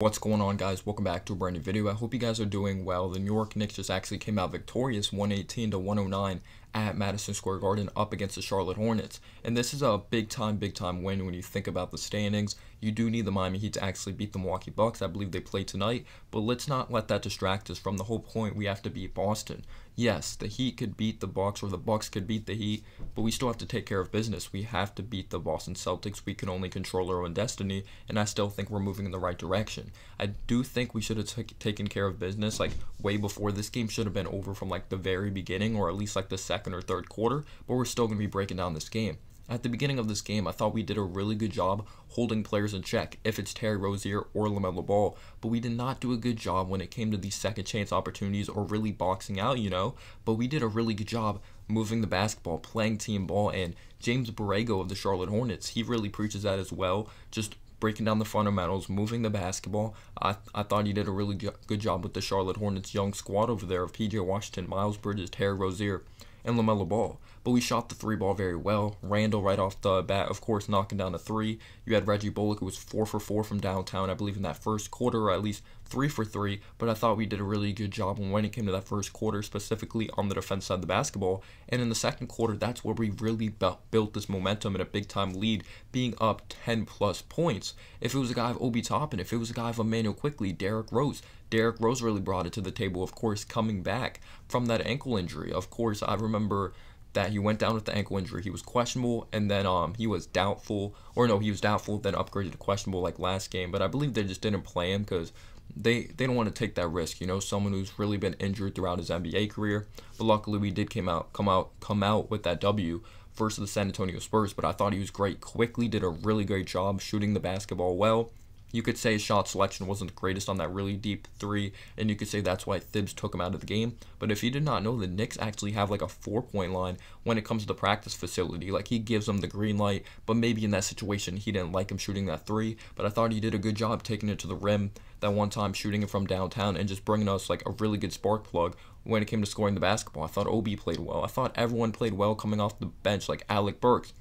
What's going on guys, welcome back to a brand new video. I hope you guys are doing well. The New York Knicks just actually came out victorious 118 to 109 at Madison Square Garden up against the Charlotte Hornets. And this is a big time, big time win when you think about the standings. You do need the Miami Heat to actually beat the Milwaukee Bucks. I believe they play tonight, but let's not let that distract us from the whole point we have to beat Boston. Yes, the Heat could beat the Bucks or the Bucks could beat the Heat, but we still have to take care of business. We have to beat the Boston Celtics. We can only control our own destiny, and I still think we're moving in the right direction. I do think we should have t- taken care of business like way before this game should have been over from like the very beginning or at least like the second second or third quarter, but we're still going to be breaking down this game. At the beginning of this game, I thought we did a really good job holding players in check, if it's Terry Rozier or LaMelo Ball, but we did not do a good job when it came to these second chance opportunities or really boxing out, you know, but we did a really good job moving the basketball, playing team ball, and James Borrego of the Charlotte Hornets, he really preaches that as well, just breaking down the fundamentals, moving the basketball. I, I thought he did a really good job with the Charlotte Hornets young squad over there of PJ Washington, Miles Bridges, Terry Rozier, and LaMelo Ball. But we shot the three ball very well. Randall, right off the bat, of course, knocking down a three. You had Reggie Bullock, who was four for four from downtown, I believe, in that first quarter, or at least three for three, but I thought we did a really good job when it came to that first quarter, specifically on the defense side of the basketball. And in the second quarter, that's where we really built this momentum and a big time lead, being up 10 plus points. If it was a guy of Obi Toppin, if it was a guy of Emmanuel Quickly, Derrick Rose, Derrick Rose really brought it to the table, of course, coming back from that ankle injury. Of course, I remember that he went down with the ankle injury. He was questionable, and then um he was doubtful, or no, he was doubtful, then upgraded to questionable like last game. But I believe they just didn't play him because they they don't want to take that risk. You know, someone who's really been injured throughout his NBA career. But luckily, we did came out come out come out with that W versus the San Antonio Spurs. But I thought he was great. Quickly did a really great job shooting the basketball well you could say shot selection wasn't the greatest on that really deep three, and you could say that's why Thibs took him out of the game. But if you did not know, the Knicks actually have like a four point line when it comes to the practice facility. Like he gives them the green light, but maybe in that situation he didn't like him shooting that three. But I thought he did a good job taking it to the rim that one time, shooting it from downtown, and just bringing us like a really good spark plug when it came to scoring the basketball. I thought Obi played well. I thought everyone played well coming off the bench, like Alec Burks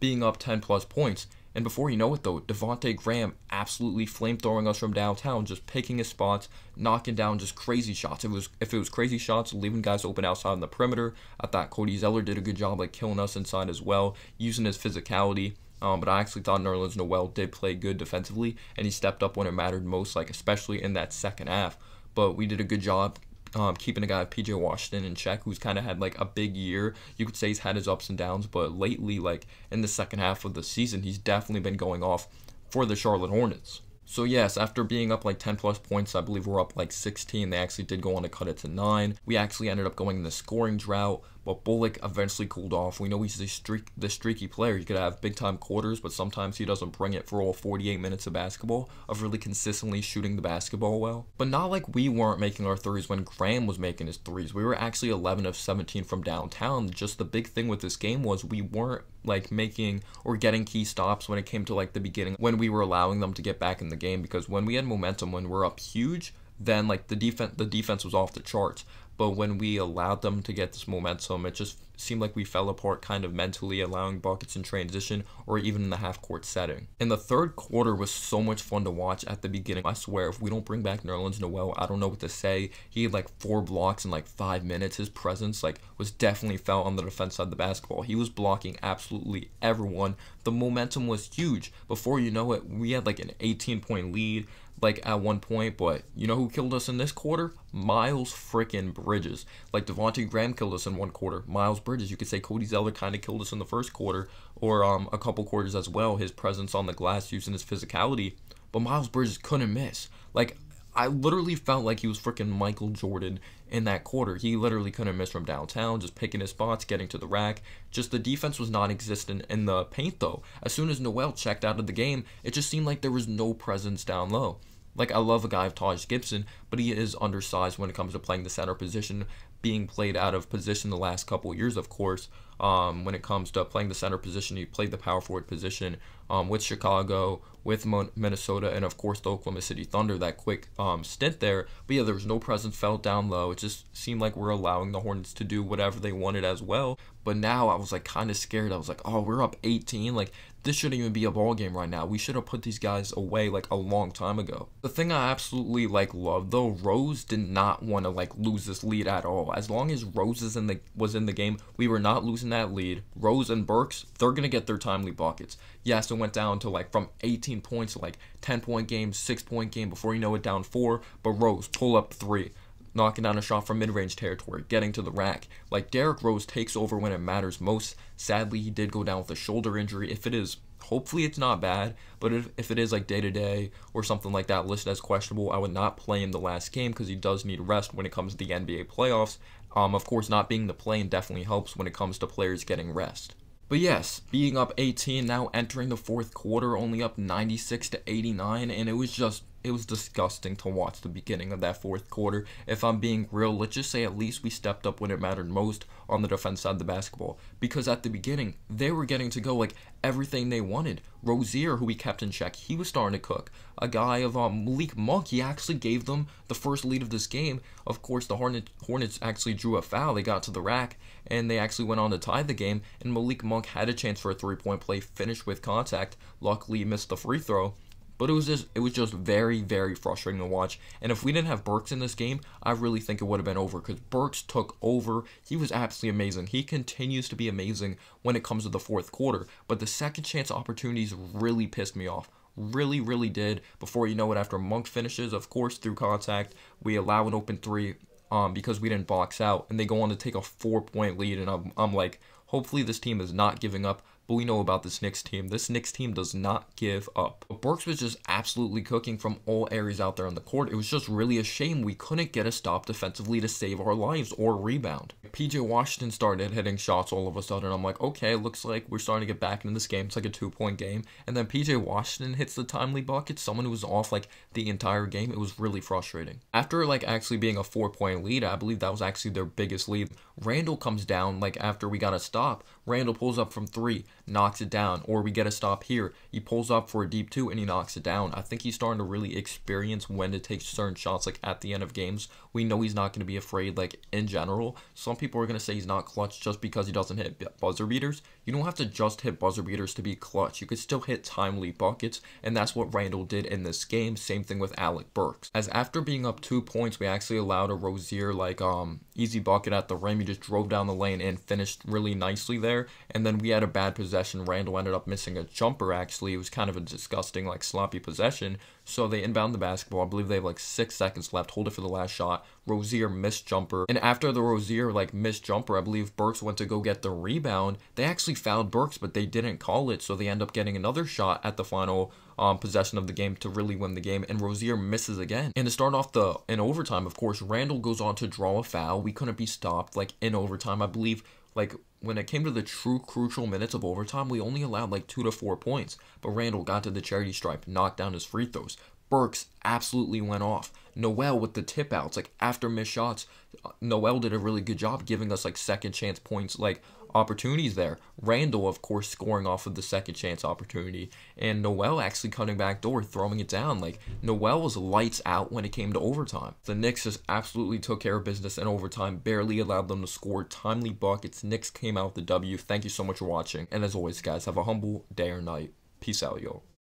being up 10 plus points and before you know it, though, Devonte Graham absolutely flamethrowing us from downtown, just picking his spots, knocking down just crazy shots. If it was if it was crazy shots, leaving guys open outside on the perimeter. I thought Cody Zeller did a good job like killing us inside as well, using his physicality. Um, but I actually thought Nerlens Noel did play good defensively, and he stepped up when it mattered most, like especially in that second half. But we did a good job um, keeping a guy like PJ Washington in check, who's kind of had like a big year. You could say he's had his ups and downs, but lately, like in the second half of the season, he's definitely been going off for the Charlotte Hornets. So yes, after being up like 10 plus points, I believe we're up like 16. They actually did go on to cut it to nine. We actually ended up going in the scoring drought but Bullock eventually cooled off. We know he's a streak, this streaky player. He could have big time quarters, but sometimes he doesn't bring it for all 48 minutes of basketball of really consistently shooting the basketball well. But not like we weren't making our threes when Graham was making his threes. We were actually 11 of 17 from downtown. Just the big thing with this game was we weren't like making or getting key stops when it came to like the beginning when we were allowing them to get back in the game because when we had momentum when we're up huge then like the defense the defense was off the charts. But when we allowed them to get this momentum, it just seemed like we fell apart kind of mentally, allowing buckets in transition or even in the half court setting. And the third quarter was so much fun to watch at the beginning. I swear, if we don't bring back Nerlens Noel, I don't know what to say. He had like four blocks in like five minutes. His presence like was definitely felt on the defense side of the basketball. He was blocking absolutely everyone. The momentum was huge. Before you know it, we had like an 18 point lead like at one point, but you know who killed us in this quarter? Miles freaking Bridges. Like Devontae Graham killed us in one quarter. Miles Bridges, you could say Cody Zeller kind of killed us in the first quarter or um, a couple quarters as well. His presence on the glass, using his physicality, but Miles Bridges couldn't miss. Like I literally felt like he was freaking Michael Jordan in that quarter. He literally couldn't miss from downtown, just picking his spots, getting to the rack. Just the defense was non existent in the paint, though. As soon as Noel checked out of the game, it just seemed like there was no presence down low. Like I love a guy of Taj Gibson, but he is undersized when it comes to playing the center position being played out of position the last couple years, of course. Um, when it comes to playing the center position, he played the power forward position um, with Chicago, with Minnesota, and of course the Oklahoma City Thunder. That quick um, stint there, but yeah, there was no presence felt down low. It just seemed like we're allowing the Hornets to do whatever they wanted as well. But now I was like kind of scared. I was like, oh, we're up 18. Like this shouldn't even be a ball game right now. We should have put these guys away like a long time ago. The thing I absolutely like love though, Rose did not want to like lose this lead at all. As long as Rose is in the was in the game, we were not losing that lead. Rose and Burks, they're gonna get their timely buckets. Yes, it went down to like from 18 points to like 10 point game, six point game. Before you know it, down four. But Rose pull up three, knocking down a shot from mid range territory, getting to the rack. Like Derrick Rose takes over when it matters most. Sadly, he did go down with a shoulder injury. If it is Hopefully it's not bad, but if, if it is like day to day or something like that listed as questionable, I would not play him the last game because he does need rest when it comes to the NBA playoffs. Um, of course, not being the plane definitely helps when it comes to players getting rest. But yes, being up 18, now entering the fourth quarter, only up 96 to 89, and it was just it was disgusting to watch the beginning of that fourth quarter. If I'm being real, let's just say at least we stepped up when it mattered most on the defense side of the basketball. Because at the beginning, they were getting to go like everything they wanted. Rozier, who we kept in check, he was starting to cook. A guy of um, Malik Monk, he actually gave them the first lead of this game. Of course, the Hornets, Hornets actually drew a foul. They got to the rack, and they actually went on to tie the game. And Malik Monk had a chance for a three-point play, finished with contact. Luckily, missed the free throw. But it was just it was just very very frustrating to watch. And if we didn't have Burks in this game, I really think it would have been over because Burks took over. He was absolutely amazing. He continues to be amazing when it comes to the fourth quarter. But the second chance opportunities really pissed me off really, really did. Before you know it, after Monk finishes, of course, through contact, we allow an open three um, because we didn't box out, and they go on to take a four point lead. And I'm, I'm like, hopefully, this team is not giving up. But we know about this Knicks team. This Knicks team does not give up. But Burks was just absolutely cooking from all areas out there on the court. It was just really a shame we couldn't get a stop defensively to save our lives or rebound. PJ Washington started hitting shots all of a sudden. I'm like, okay, looks like we're starting to get back into this game. It's like a two-point game. And then PJ Washington hits the timely bucket. Someone who was off like the entire game. It was really frustrating. After like actually being a four-point lead, I believe that was actually their biggest lead. Randall comes down like after we got a stop. Randall pulls up from three knocks it down. Or we get a stop here. He pulls up for a deep two and he knocks it down. I think he's starting to really experience when to take certain shots like at the end of games. We know he's not going to be afraid like in general. Some people are going to say he's not clutch just because he doesn't hit buzzer beaters. You don't have to just hit buzzer beaters to be clutch. You could still hit timely buckets and that's what Randall did in this game. Same thing with Alec Burks. As after being up two points, we actually allowed a Rozier like um easy bucket at the rim. He just drove down the lane and finished really nicely there. And then we had a bad position possession, Randall ended up missing a jumper, actually. It was kind of a disgusting, like, sloppy possession. So they inbound the basketball. I believe they have, like, six seconds left. Hold it for the last shot. Rozier missed jumper. And after the Rozier, like, missed jumper, I believe Burks went to go get the rebound. They actually fouled Burks, but they didn't call it. So they end up getting another shot at the final um, possession of the game to really win the game, and Rozier misses again. And to start off the in overtime, of course, Randall goes on to draw a foul. We couldn't be stopped. Like in overtime, I believe like when it came to the true crucial minutes of overtime, we only allowed like two to four points. But Randall got to the charity stripe, knocked down his free throws. Burks absolutely went off. Noel with the tip outs, like after missed shots, uh, Noel did a really good job giving us like second chance points, like opportunities there. Randall, of course, scoring off of the second chance opportunity, and Noel actually cutting back door, throwing it down. Like Noel was lights out when it came to overtime. The Knicks just absolutely took care of business in overtime, barely allowed them to score timely buckets. Knicks came out with the W. Thank you so much for watching, and as always, guys, have a humble day or night. Peace out, y'all.